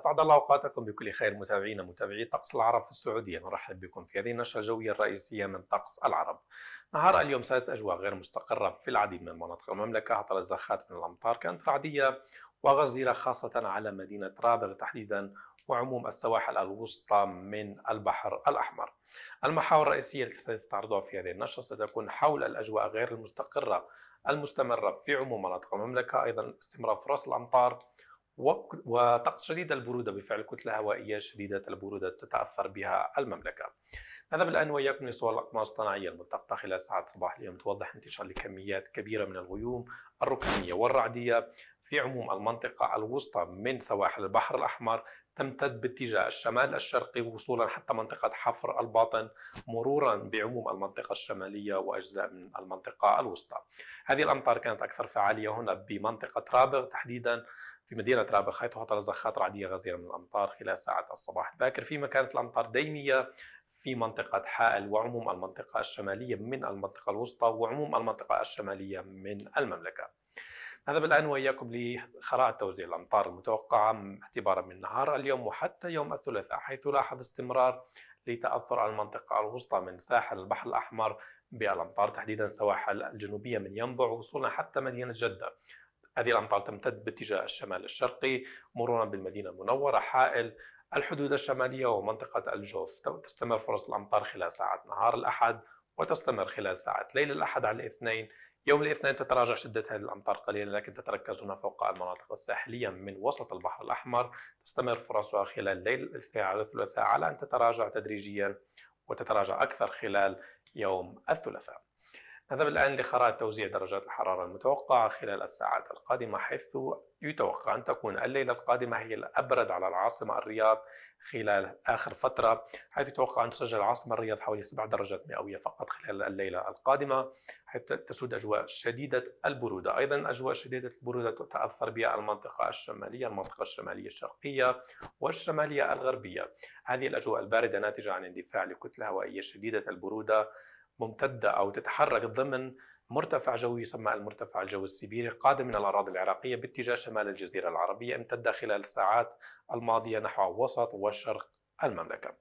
أسعد الله أوقاتكم بكل خير متابعينا متابعي طقس العرب في السعودية نرحب بكم في هذه النشرة الجوية الرئيسية من طقس العرب نهار نعم. اليوم سادت أجواء غير مستقرة في العديد من مناطق المملكة عطلت زخات من الأمطار كانت رعدية وغزيرة خاصة على مدينة رابغ تحديدا وعموم السواحل الوسطى من البحر الأحمر المحاور الرئيسية التي سنستعرضها في هذه النشرة ستكون حول الأجواء غير المستقرة المستمرة في عموم مناطق المملكة أيضا استمرار فرص الأمطار وطقس شديد البرودة بفعل كتلة هوائية شديدة البرودة تتأثر بها المملكة نذهب الآن وإياكم لصور الأقمار الصناعية الملتقطة خلال ساعات صباح اليوم توضح انتشار لكميات كبيرة من الغيوم الركامية والرعدية في عموم المنطقة الوسطى من سواحل البحر الأحمر تمتد باتجاه الشمال الشرقي وصولا حتى منطقة حفر الباطن مرورا بعموم المنطقة الشمالية وأجزاء من المنطقة الوسطى هذه الأمطار كانت أكثر فعالية هنا بمنطقة رابغ تحديدا في مدينة رابغ حيث هطلت زخات عادية غزيرة من الأمطار خلال ساعة الصباح الباكر فيما كانت الأمطار ديمية في منطقة حائل وعموم المنطقة الشمالية من المنطقة الوسطى وعموم المنطقة الشمالية من المملكة هذا بالآن وإياكم لخرائط توزيع الأمطار المتوقعة اعتبارا من نهار اليوم وحتى يوم الثلاثاء حيث لاحظ استمرار لتأثر المنطقة الوسطى من ساحل البحر الأحمر بالأمطار تحديدا سواحل الجنوبية من ينبع وصولا حتى مدينة جدة هذه الأمطار تمتد باتجاه الشمال الشرقي مرورا بالمدينة المنورة حائل الحدود الشمالية ومنطقة الجوف تستمر فرص الأمطار خلال ساعات نهار الأحد وتستمر خلال ساعات ليل الأحد على الاثنين يوم الاثنين تتراجع شدة هذه الأمطار قليلا لكن تتركز هنا فوق المناطق الساحلية من وسط البحر الأحمر تستمر فرصها خلال ليل الاثنين على الثلاثاء على أن تتراجع تدريجيا وتتراجع أكثر خلال يوم الثلاثاء نذهب الآن لخرائط توزيع درجات الحرارة المتوقعة خلال الساعات القادمة حيث يتوقع أن تكون الليلة القادمة هي الأبرد على العاصمة الرياض خلال آخر فترة حيث يتوقع أن تسجل العاصمة الرياض حوالي 7 درجات مئوية فقط خلال الليلة القادمة حيث تسود أجواء شديدة البرودة أيضا أجواء شديدة البرودة تتأثر بها المنطقة الشمالية المنطقة الشمالية الشرقية والشمالية الغربية هذه الأجواء الباردة ناتجة عن اندفاع لكتلة هوائية شديدة البرودة ممتدة أو تتحرك ضمن مرتفع جوي يسمى المرتفع الجوي السيبيري قادم من الأراضي العراقية باتجاه شمال الجزيرة العربية امتد خلال الساعات الماضية نحو وسط وشرق المملكة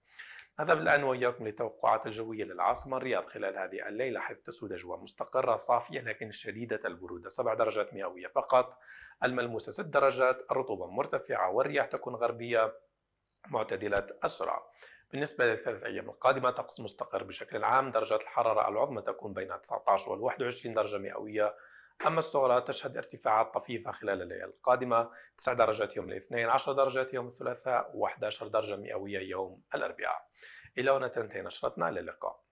نذهب الآن وإياكم للتوقعات الجوية للعاصمة الرياض خلال هذه الليلة حيث تسود أجواء مستقرة صافية لكن شديدة البرودة 7 درجات مئوية فقط الملموسة 6 درجات الرطوبة مرتفعة والرياح تكون غربية معتدلات أسرع بالنسبة للثلاث أيام القادمة طقس مستقر بشكل عام درجات الحرارة العظمى تكون بين 19 وال 21 درجة مئوية أما الصغرى تشهد ارتفاعات طفيفة خلال الليالي القادمة 9 درجات يوم الاثنين 10 درجات يوم الثلاثاء و11 درجة مئوية يوم الأربعاء إلى هنا تنتهي نشرتنا للقاء